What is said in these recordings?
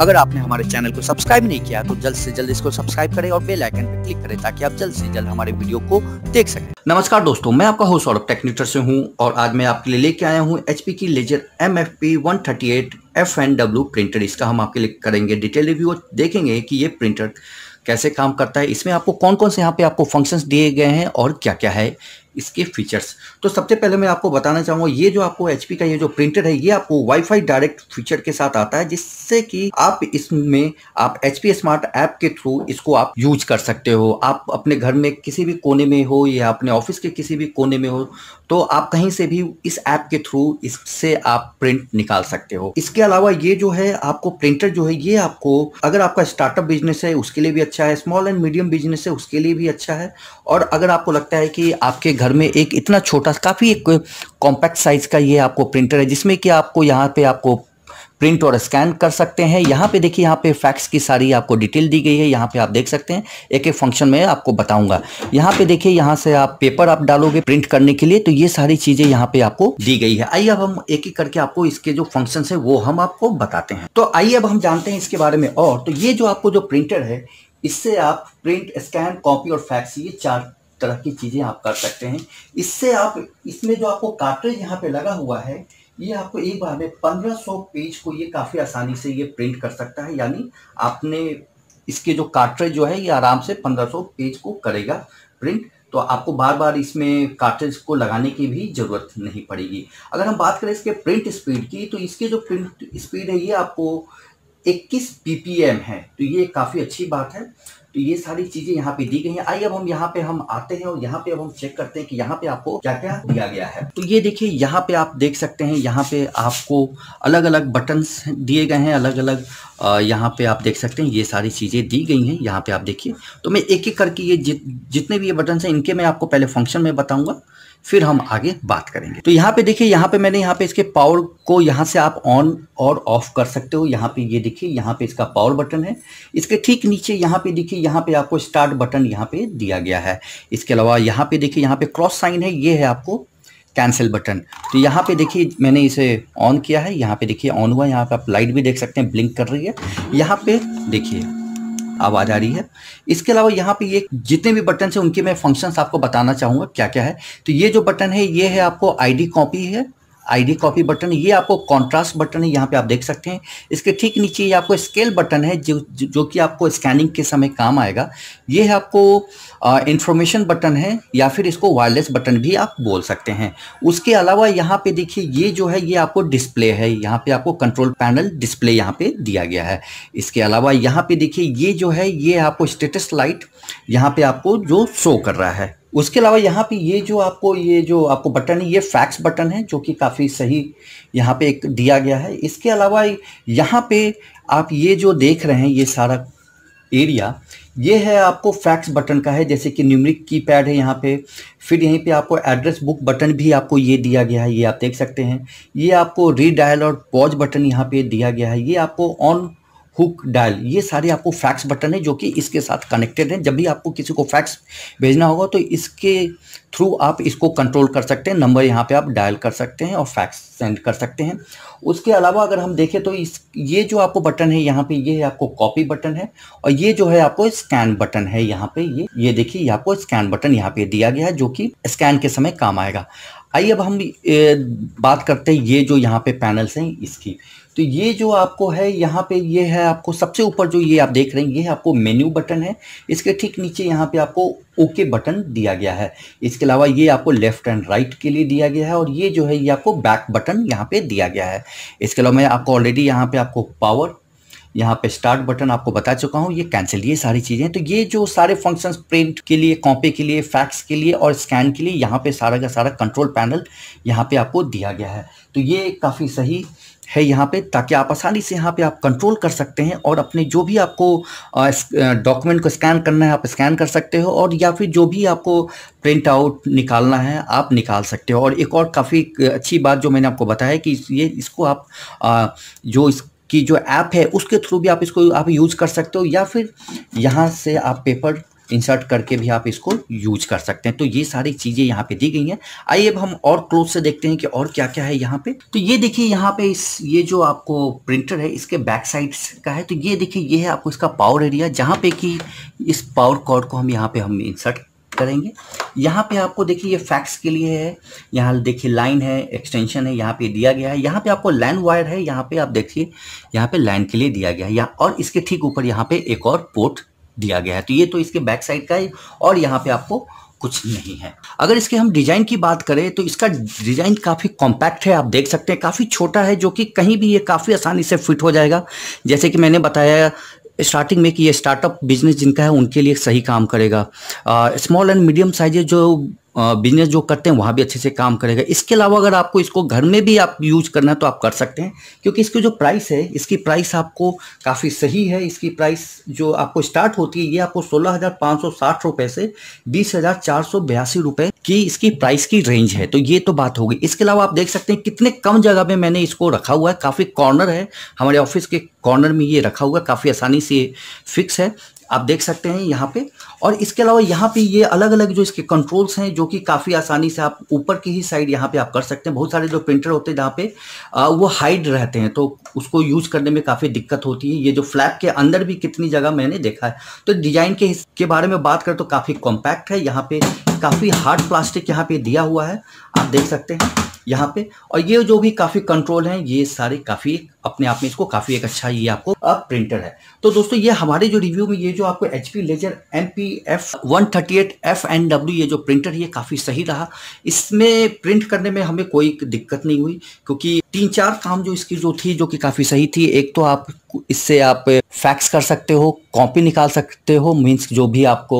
अगर आपने हमारे चैनल को सब्सक्राइब नहीं किया तो जल्द से जल्द इसको सब्सक्राइब करें और बेल आइकन पर क्लिक करें ताकि आप जल्द से जल्द हमारे वीडियो को देख सकें नमस्कार दोस्तों मैं आपका होस्ट सौरभ टेक्नीटर से हूं और आज मैं आपके लिए लेके आया हूं एचपी की laser M F P one thirty eight F N W printer इसका हम आपके लिए करेंगे डिटेल रिव्यू और देखेंगे कि ये प्रिंटर कैसे काम करता है इसमें आपको कौन कौन से यहाँ पे आपको फंक्शंस दिए गए हैं और क्या क्या है इसके फीचर्स तो सबसे पहले मैं आपको बताना चाहूंगा ये जो आपको एच का ये जो प्रिंटर है ये आपको वाईफाई डायरेक्ट फीचर के साथ आता है जिससे कि आप इसमें आप एच स्मार्ट ऐप के थ्रू इसको आप यूज कर सकते हो आप अपने घर में किसी भी कोने में हो या अपने ऑफिस के किसी भी कोने में हो तो आप कहीं से भी इस ऐप के थ्रू इससे आप प्रिंट निकाल सकते हो इसके अलावा ये जो है आपको प्रिंटर जो है ये आपको अगर आपका स्टार्टअप बिजनेस है उसके लिए भी अच्छा है स्मॉल एंड मीडियम बिजनेस है उसके लिए भी अच्छा है और अगर आपको लगता है कि आपके घर में एक इतना छोटा काफ़ी एक कॉम्पैक्ट साइज़ का ये आपको प्रिंटर है जिसमें कि आपको यहाँ पे आपको प्रिंट और स्कैन कर सकते हैं यहाँ पे देखिए यहाँ पे फैक्स की सारी आपको डिटेल दी गई है यहाँ पे आप देख सकते हैं एक एक फंक्शन में आपको बताऊंगा यहाँ पे देखिए यहाँ से आप पेपर आप डालोगे प्रिंट करने के लिए तो ये सारी चीजें यहाँ पे आपको दी गई है आइए अब हम एक एक करके आपको इसके जो फंक्शन है वो हम आपको बताते हैं तो आइए अब हम जानते हैं इसके बारे में और तो ये जो आपको जो प्रिंटर है इससे आप प्रिंट स्कैन कॉपी और फैक्स ये चार तरह की चीज़ें आप कर सकते हैं इससे आप इसमें जो आपको कार्टेज यहाँ पे लगा हुआ है ये आपको एक बार में 1500 पेज को ये काफ़ी आसानी से ये प्रिंट कर सकता है यानी आपने इसके जो कार्टेज जो है ये आराम से 1500 पेज को करेगा प्रिंट तो आपको बार बार इसमें कार्टेज को लगाने की भी ज़रूरत नहीं पड़ेगी अगर हम बात करें इसके प्रिंट स्पीड की तो इसके जो प्रिंट स्पीड है ये आपको 21 ppm है तो ये काफ़ी अच्छी बात है तो ये सारी चीजें यहाँ पे दी गई हैं आइए अब हम यहाँ पे हम आते हैं और यहाँ पे अब हम चेक करते हैं कि यहाँ पे आपको क्या क्या दिया गया है तो ये देखिए यहाँ पे आप देख सकते हैं यहाँ पे आपको अलग अलग बटन्स दिए गए हैं अलग अलग यहाँ पे आप देख सकते हैं ये सारी चीज़ें दी गई हैं यहाँ पे आप देखिए तो मैं एक एक करके ये जित जितने भी ये बटन्स हैं इनके मैं आपको पहले फंक्शन में बताऊंगा फिर हम आगे बात करेंगे तो यहाँ पे देखिए यहाँ पे मैंने यहाँ पे इसके पावर को यहाँ से आप ऑन और ऑफ कर सकते हो यहाँ पे ये देखिए यहाँ पे इसका पावर बटन है इसके ठीक नीचे यहाँ पे देखिए यहाँ पे आपको स्टार्ट बटन यहाँ पे दिया गया है इसके अलावा यहाँ पे देखिए यहाँ पे क्रॉस साइन है ये है आपको कैंसिल बटन तो यहाँ पे देखिए मैंने इसे ऑन किया है यहाँ पे देखिए ऑन हुआ यहाँ पे आप लाइट भी देख सकते हैं ब्लिंक कर रही है यहाँ पे देखिए आवाज़ आ रही है इसके अलावा यहाँ पे ये जितने भी बटन है उनके मैं फंक्शंस आपको बताना चाहूंगा क्या क्या है तो ये जो बटन है ये है आपको आईडी कॉपी है आईडी कॉपी बटन ये आपको कॉन्ट्रास्ट बटन है यहाँ पे आप देख सकते हैं इसके ठीक नीचे ये आपको स्केल बटन है जो जो कि आपको स्कैनिंग के समय काम आएगा ये है आपको इंफॉर्मेशन बटन है या फिर इसको वायरलेस बटन भी आप बोल सकते हैं उसके अलावा यहाँ पे देखिए ये जो है ये आपको डिस्प्ले है यहाँ पे आपको कंट्रोल पैनल डिस्प्ले यहाँ पे दिया गया है इसके अलावा यहाँ पे देखिए ये जो है ये आपको स्टेटस लाइट यहाँ पे आपको जो शो कर रहा है उसके अलावा यहाँ पे ये जो आपको ये जो आपको बटन है ये फैक्स बटन है जो कि काफ़ी सही यहाँ पे एक दिया गया है इसके अलावा यहाँ पे आप ये जो देख रहे हैं ये सारा एरिया ये है आपको फैक्स बटन का है जैसे कि न्यूमरिक की पैड है यहाँ पे फिर यहीं पे आपको एड्रेस बुक बटन भी आपको ये दिया गया है ये आप देख सकते हैं ये आपको रीडायल और पॉज बटन यहाँ पे दिया गया है ये आपको ऑन हुक डायल ये सारे आपको फैक्स बटन है जो कि इसके साथ कनेक्टेड हैं जब भी आपको किसी को फैक्स भेजना होगा तो इसके थ्रू आप इसको कंट्रोल कर सकते हैं नंबर यहाँ पे आप डायल कर सकते हैं और फैक्स सेंड कर सकते हैं उसके अलावा अगर हम देखें तो इस ये जो आपको बटन है यहाँ पे ये है आपको कॉपी बटन है और ये जो है आपको स्कैन बटन है यहाँ पे ये ये देखिए आपको स्कैन बटन यहाँ पे दिया गया है जो कि स्कैन के समय काम आएगा आइए अब हम ए, बात करते हैं ये जो यहाँ पे पैनल्स हैं इसकी तो ये जो आपको है यहाँ पे ये है आपको सबसे ऊपर जो ये आप देख रहे हैं ये है आपको मेन्यू बटन है इसके ठीक नीचे यहाँ पे आपको ओके बटन दिया गया है इसके अलावा ये आपको लेफ्ट एंड राइट के लिए दिया गया है और ये जो है ये आपको बैक बटन यहाँ पे दिया गया है इसके अलावा मैं आपको ऑलरेडी यहाँ पे आपको पावर यहाँ पे स्टार्ट बटन आपको बता चुका हूँ ये कैंसिल ये सारी चीज़ें तो ये जो सारे फंक्शंस प्रिंट के लिए कॉपी के लिए फैक्स के लिए और स्कैन के लिए यहाँ पे सारा का सारा कंट्रोल पैनल यहाँ पे आपको दिया गया है तो ये काफ़ी सही है यहाँ पे ताकि आप आसानी से यहाँ पे आप कंट्रोल कर सकते हैं और अपने जो भी आपको डॉक्यूमेंट को स्कैन करना है आप स्कैन कर सकते हो और या फिर जो भी आपको प्रिंट आउट निकालना है आप निकाल सकते हो और एक और काफ़ी अच्छी बात जो मैंने आपको बताया कि ये इसको आप आ, जो इस कि जो ऐप है उसके थ्रू भी आप इसको आप यूज़ कर सकते हो या फिर यहाँ से आप पेपर इंसर्ट करके भी आप इसको यूज कर सकते हैं तो ये सारी चीज़ें यहाँ पे दी गई हैं आइए अब हम और क्लोज से देखते हैं कि और क्या क्या है यहाँ पे तो ये देखिए यहाँ पे इस ये जो आपको प्रिंटर है इसके बैक साइड का है तो ये देखिए ये है आपको इसका पावर एरिया जहाँ पे कि इस पावर कॉर्ड को हम यहाँ पे हम इंसर्ट करेंगे यहाँ पे आपको देखिए ये फैक्स के लिए है यहाँ देखिए लाइन है एक्सटेंशन है यहाँ पे दिया गया है यहाँ पे आपको लाइन वायर है यहाँ पे आप देखिए यहाँ पे लाइन के लिए दिया गया है यहाँ और इसके ठीक ऊपर यहाँ पे एक और पोर्ट दिया गया है तो ये तो इसके बैक साइड का है और यहाँ पे आपको कुछ नहीं है अगर इसके हम डिजाइन की बात करें तो इसका डिजाइन काफी कॉम्पैक्ट है आप देख सकते हैं काफी छोटा है जो कि कहीं भी ये काफी आसानी से फिट हो जाएगा जैसे कि मैंने बताया स्टार्टिंग में कि ये स्टार्टअप बिजनेस जिनका है उनके लिए सही काम करेगा स्मॉल एंड मीडियम साइज जो बिजनेस जो करते हैं वहाँ भी अच्छे से काम करेगा इसके अलावा अगर आपको इसको घर में भी आप यूज करना है तो आप कर सकते हैं क्योंकि इसकी जो प्राइस है इसकी प्राइस आपको काफ़ी सही है इसकी प्राइस जो आपको स्टार्ट होती है ये आपको सोलह हज़ार पाँच सौ साठ रुपये से बीस हज़ार चार सौ बयासी रुपये की इसकी प्राइस की रेंज है तो ये तो बात होगी इसके अलावा आप देख सकते हैं कितने कम जगह में मैंने इसको रखा हुआ है काफ़ी कॉर्नर है हमारे ऑफिस के कॉर्नर में ये रखा हुआ है काफ़ी आसानी से फिक्स है आप देख सकते हैं यहाँ पे और इसके अलावा यहाँ पे ये अलग अलग जो इसके कंट्रोल्स हैं जो कि काफ़ी आसानी से आप ऊपर की ही साइड यहाँ पे आप कर सकते हैं बहुत सारे जो प्रिंटर होते हैं जहाँ पे आ, वो हाइड रहते हैं तो उसको यूज करने में काफ़ी दिक्कत होती है ये जो फ्लैप के अंदर भी कितनी जगह मैंने देखा है तो डिजाइन के के बारे में बात करें तो काफ़ी कॉम्पैक्ट है यहाँ पे काफ़ी हार्ड प्लास्टिक यहाँ पे दिया हुआ है आप देख सकते हैं यहाँ पे और ये जो भी काफ़ी कंट्रोल हैं ये सारे काफ़ी अपने आप में इसको काफ़ी एक अच्छा ये आपको अब प्रिंटर है तो दोस्तों ये हमारे जो रिव्यू में ये जो आपको H P laser M P F one thirty eight F N W ये जो प्रिंटर ये काफ़ी सही रहा इसमें प्रिंट करने में हमें कोई दिक्कत नहीं हुई क्योंकि तीन चार काम जो इसकी जो थी जो कि काफ़ी सही थी एक तो आप इससे आप फैक्स कर सकते हो कॉपी निकाल सकते हो मीन्स जो भी आपको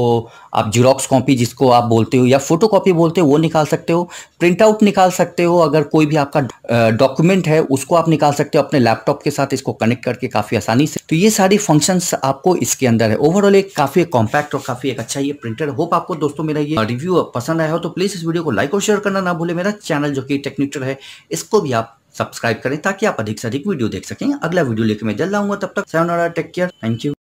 आप जीरोक्स कॉपी जिसको आप बोलते हो या फोटो कॉपी बोलते हो वो निकाल सकते हो प्रिंट आउट निकाल सकते हो अगर कोई भी आपका डॉक्यूमेंट है उसको आप निकाल सकते हो अपने लैपटॉप के साथ इसको कनेक्ट करके काफ़ी आसानी से तो ये सारी फंक्शंस आपको इसके अंदर है ओवरऑल एक काफ़ी कॉम्पैक्ट और काफ़ी एक अच्छा ये प्रिंटर होप आपको दोस्तों मेरा ये रिव्यू पसंद आया हो तो प्लीज़ इस वीडियो को लाइक और शेयर करना ना भूले मेरा चैनल जो कि टेक्निकल है इसको भी आप सब्सक्राइब करें ताकि आप अधिक से अधिक वीडियो देख सकें अगला वीडियो लेकर मैं जल्द आऊंगा तब तक सयोनारा टेक केयर थैंक यू